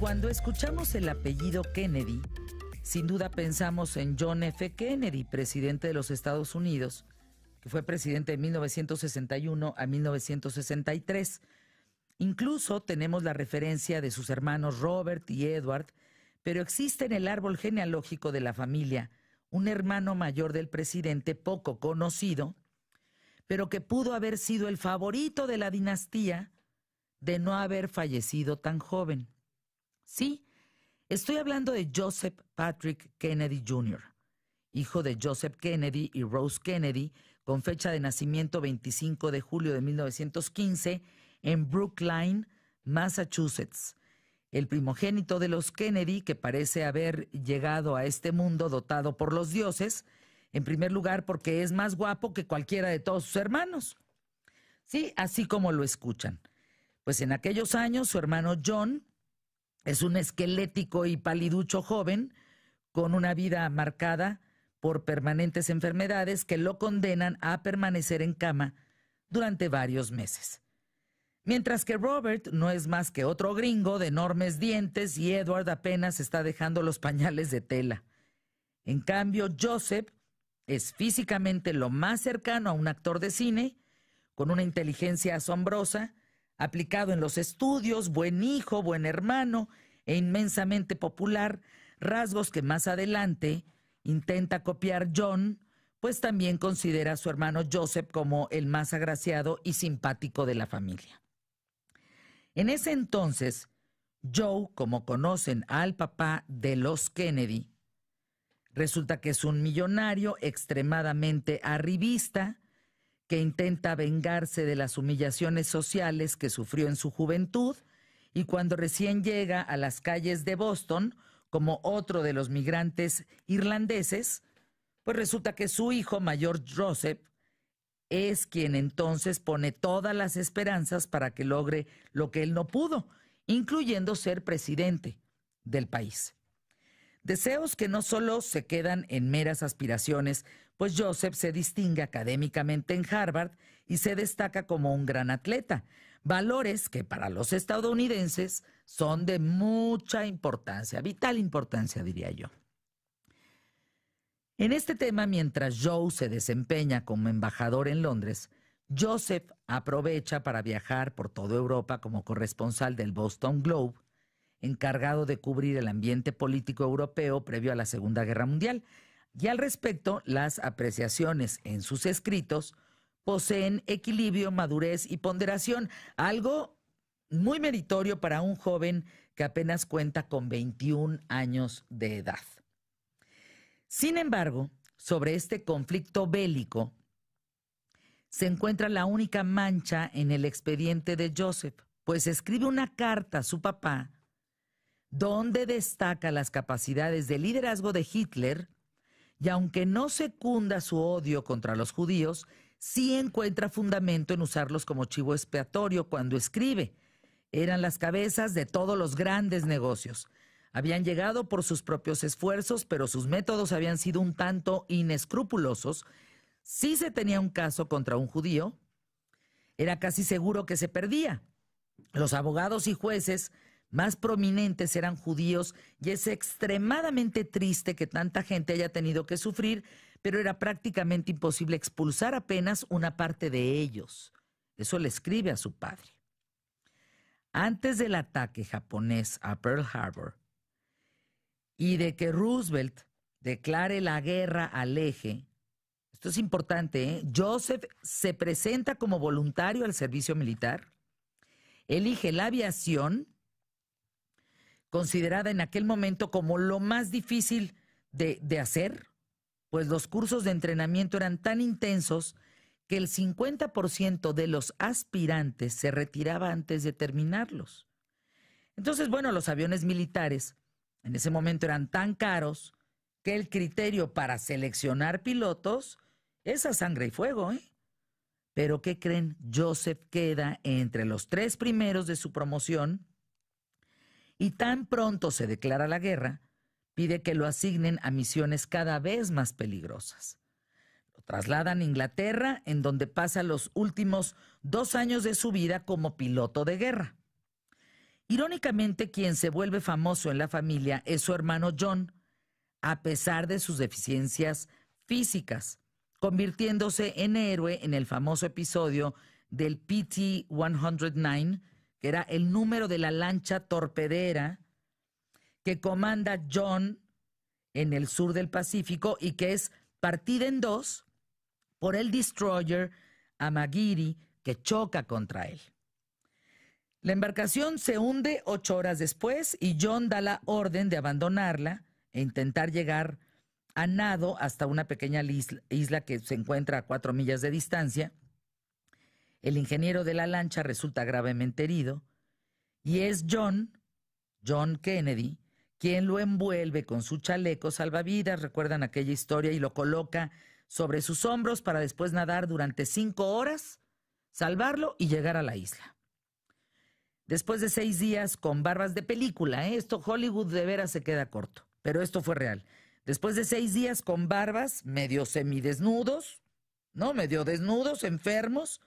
Cuando escuchamos el apellido Kennedy, sin duda pensamos en John F. Kennedy, presidente de los Estados Unidos, que fue presidente de 1961 a 1963. Incluso tenemos la referencia de sus hermanos Robert y Edward, pero existe en el árbol genealógico de la familia un hermano mayor del presidente poco conocido, pero que pudo haber sido el favorito de la dinastía de no haber fallecido tan joven. Sí, estoy hablando de Joseph Patrick Kennedy Jr., hijo de Joseph Kennedy y Rose Kennedy, con fecha de nacimiento 25 de julio de 1915 en Brookline, Massachusetts. El primogénito de los Kennedy, que parece haber llegado a este mundo dotado por los dioses, en primer lugar porque es más guapo que cualquiera de todos sus hermanos. Sí, así como lo escuchan. Pues en aquellos años su hermano John es un esquelético y paliducho joven con una vida marcada por permanentes enfermedades que lo condenan a permanecer en cama durante varios meses. Mientras que Robert no es más que otro gringo de enormes dientes y Edward apenas está dejando los pañales de tela. En cambio, Joseph es físicamente lo más cercano a un actor de cine, con una inteligencia asombrosa, aplicado en los estudios, buen hijo, buen hermano e inmensamente popular, rasgos que más adelante intenta copiar John, pues también considera a su hermano Joseph como el más agraciado y simpático de la familia. En ese entonces, Joe, como conocen al papá de los Kennedy, resulta que es un millonario extremadamente arribista, que intenta vengarse de las humillaciones sociales que sufrió en su juventud y cuando recién llega a las calles de Boston, como otro de los migrantes irlandeses, pues resulta que su hijo mayor Joseph es quien entonces pone todas las esperanzas para que logre lo que él no pudo, incluyendo ser presidente del país. Deseos que no solo se quedan en meras aspiraciones, pues Joseph se distingue académicamente en Harvard y se destaca como un gran atleta, valores que para los estadounidenses son de mucha importancia, vital importancia diría yo. En este tema, mientras Joe se desempeña como embajador en Londres, Joseph aprovecha para viajar por toda Europa como corresponsal del Boston Globe, encargado de cubrir el ambiente político europeo previo a la Segunda Guerra Mundial y al respecto, las apreciaciones en sus escritos poseen equilibrio, madurez y ponderación, algo muy meritorio para un joven que apenas cuenta con 21 años de edad. Sin embargo, sobre este conflicto bélico se encuentra la única mancha en el expediente de Joseph, pues escribe una carta a su papá donde destaca las capacidades de liderazgo de Hitler, y aunque no secunda su odio contra los judíos, sí encuentra fundamento en usarlos como chivo expiatorio cuando escribe. Eran las cabezas de todos los grandes negocios. Habían llegado por sus propios esfuerzos, pero sus métodos habían sido un tanto inescrupulosos. Si se tenía un caso contra un judío, era casi seguro que se perdía. Los abogados y jueces más prominentes eran judíos y es extremadamente triste que tanta gente haya tenido que sufrir, pero era prácticamente imposible expulsar apenas una parte de ellos. Eso le escribe a su padre. Antes del ataque japonés a Pearl Harbor y de que Roosevelt declare la guerra al eje, esto es importante, ¿eh? Joseph se presenta como voluntario al servicio militar, elige la aviación, considerada en aquel momento como lo más difícil de, hacer, pues los cursos de entrenamiento eran tan intensos que el 50% de los aspirantes se retiraba antes de terminarlos. Entonces, bueno, los aviones militares en ese momento eran tan caros que el criterio para seleccionar pilotos es a sangre y fuego, ¿eh? Pero ¿qué creen? Joseph queda entre los tres primeros de su promoción y tan pronto se declara la guerra, pide que lo asignen a misiones cada vez más peligrosas. Lo trasladan a Inglaterra, en donde pasa los últimos dos años de su vida como piloto de guerra. Irónicamente, quien se vuelve famoso en la familia es su hermano John, a pesar de sus deficiencias físicas, convirtiéndose en héroe en el famoso episodio del PT-109 que era el número de la lancha torpedera que comanda John en el sur del Pacífico y que es partida en dos por el destroyer Amagiri que choca contra él. La embarcación se hunde ocho horas después y John da la orden de abandonarla e intentar llegar a nado hasta una pequeña isla que se encuentra a cuatro millas de distancia, el ingeniero de la lancha resulta gravemente herido y es John, John Kennedy, quien lo envuelve con su chaleco salvavidas, recuerdan aquella historia, y lo coloca sobre sus hombros para después nadar durante cinco horas, salvarlo y llegar a la isla. Después de seis días con barbas de película, ¿eh? esto Hollywood de veras se queda corto, pero esto fue real. Después de seis días con barbas, medio semidesnudos, ¿no? Medio desnudos, enfermos,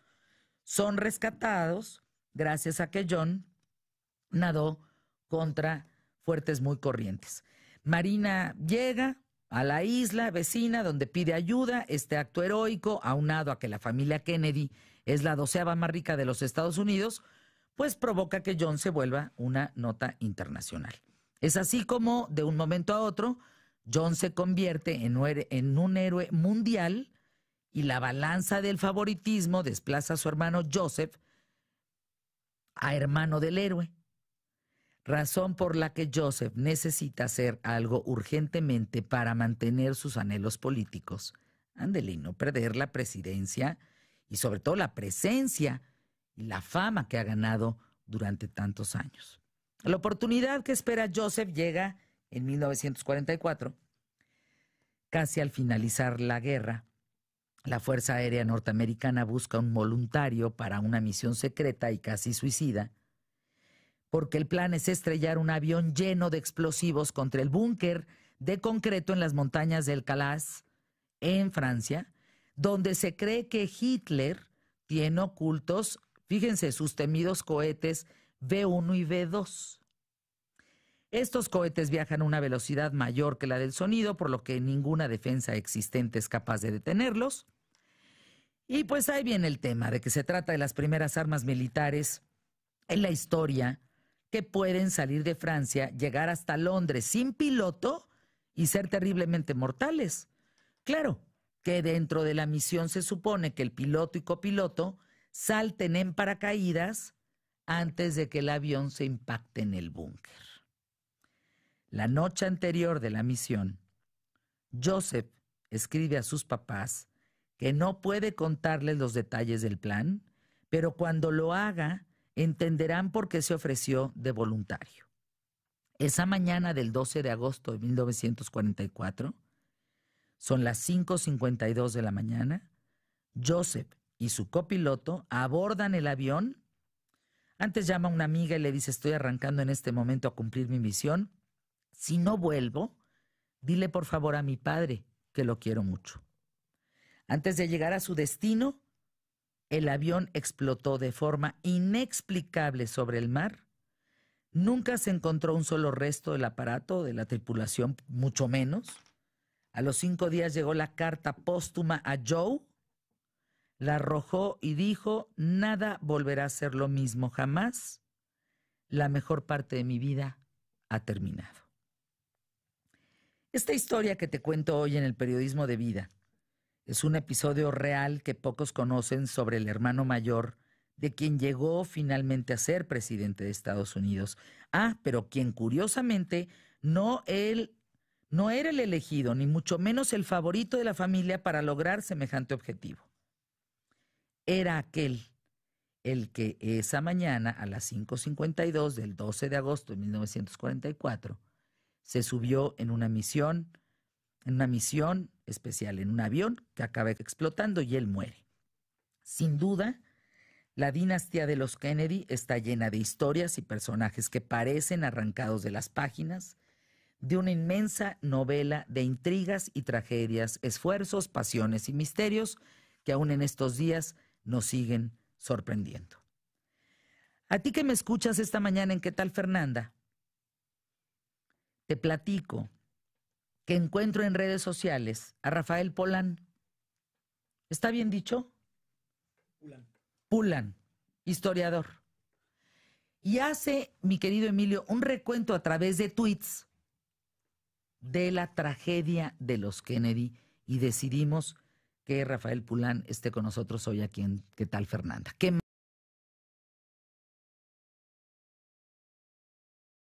son rescatados gracias a que John nadó contra fuertes muy corrientes. Marina llega a la isla vecina donde pide ayuda, este acto heroico, aunado a que la familia Kennedy es la doceava más rica de los Estados Unidos, pues provoca que John se vuelva una nota internacional. Es así como, de un momento a otro, John se convierte en un héroe mundial y la balanza del favoritismo desplaza a su hermano Joseph a hermano del héroe, razón por la que Joseph necesita hacer algo urgentemente para mantener sus anhelos políticos. Ándele, no perder la presidencia y sobre todo la presencia y la fama que ha ganado durante tantos años. La oportunidad que espera Joseph llega en 1944, casi al finalizar la guerra, la Fuerza Aérea Norteamericana busca un voluntario para una misión secreta y casi suicida, porque el plan es estrellar un avión lleno de explosivos contra el búnker de concreto en las montañas del Calas, en Francia, donde se cree que Hitler tiene ocultos, fíjense, sus temidos cohetes B1 y B2. Estos cohetes viajan a una velocidad mayor que la del sonido, por lo que ninguna defensa existente es capaz de detenerlos. Y pues ahí viene el tema de que se trata de las primeras armas militares en la historia que pueden salir de Francia, llegar hasta Londres sin piloto y ser terriblemente mortales. Claro que dentro de la misión se supone que el piloto y copiloto salten en paracaídas antes de que el avión se impacte en el búnker. La noche anterior de la misión, Joseph escribe a sus papás que no puede contarles los detalles del plan, pero cuando lo haga, entenderán por qué se ofreció de voluntario. Esa mañana del 12 de agosto de 1944, son las 5.52 de la mañana, Joseph y su copiloto abordan el avión. Antes llama a una amiga y le dice, estoy arrancando en este momento a cumplir mi misión. Si no vuelvo, dile por favor a mi padre que lo quiero mucho. Antes de llegar a su destino, el avión explotó de forma inexplicable sobre el mar. Nunca se encontró un solo resto del aparato, de la tripulación, mucho menos. A los cinco días llegó la carta póstuma a Joe, la arrojó y dijo, nada volverá a ser lo mismo jamás. La mejor parte de mi vida ha terminado. Esta historia que te cuento hoy en el periodismo de vida es un episodio real que pocos conocen sobre el hermano mayor de quien llegó finalmente a ser presidente de Estados Unidos. Ah, pero quien curiosamente no él no era el elegido, ni mucho menos el favorito de la familia para lograr semejante objetivo. Era aquel el que esa mañana a las 5.52 del 12 de agosto de 1944 se subió en una misión, en una misión especial en un avión que acaba explotando y él muere. Sin duda, la dinastía de los Kennedy está llena de historias y personajes que parecen arrancados de las páginas de una inmensa novela de intrigas y tragedias, esfuerzos, pasiones y misterios que aún en estos días nos siguen sorprendiendo. A ti que me escuchas esta mañana en ¿Qué tal Fernanda? Te platico que encuentro en redes sociales a Rafael Polán. ¿Está bien dicho? Pulan. Pulán, historiador. Y hace, mi querido Emilio, un recuento a través de tweets de la tragedia de los Kennedy y decidimos que Rafael Pulán esté con nosotros hoy aquí en ¿Qué tal, Fernanda? ¿Qué